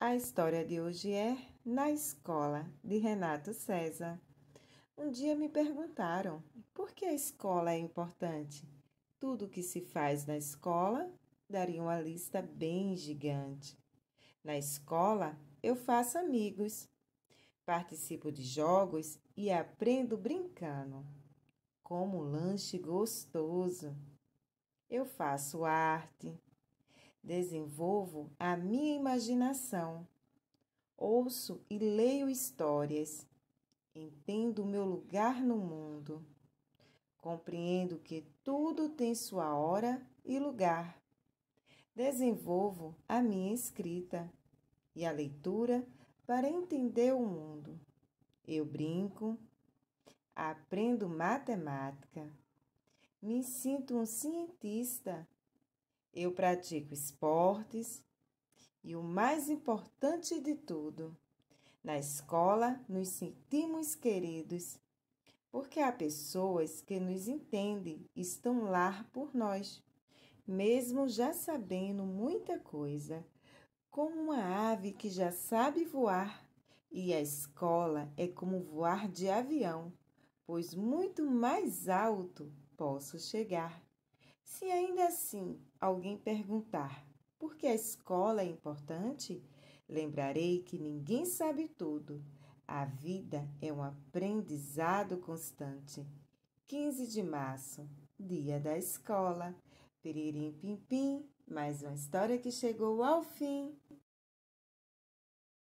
A história de hoje é Na Escola, de Renato César. Um dia me perguntaram por que a escola é importante. Tudo o que se faz na escola daria uma lista bem gigante. Na escola, eu faço amigos, participo de jogos e aprendo brincando. Como um lanche gostoso. Eu faço arte, Desenvolvo a minha imaginação. Ouço e leio histórias. Entendo o meu lugar no mundo. Compreendo que tudo tem sua hora e lugar. Desenvolvo a minha escrita e a leitura para entender o mundo. Eu brinco, aprendo matemática, me sinto um cientista eu pratico esportes e o mais importante de tudo, na escola nos sentimos queridos, porque há pessoas que nos entendem e estão lá por nós, mesmo já sabendo muita coisa, como uma ave que já sabe voar, e a escola é como voar de avião, pois muito mais alto posso chegar. Se ainda assim alguém perguntar por que a escola é importante, lembrarei que ninguém sabe tudo. A vida é um aprendizado constante. 15 de março, dia da escola. Piririm Pimpim, mais uma história que chegou ao fim.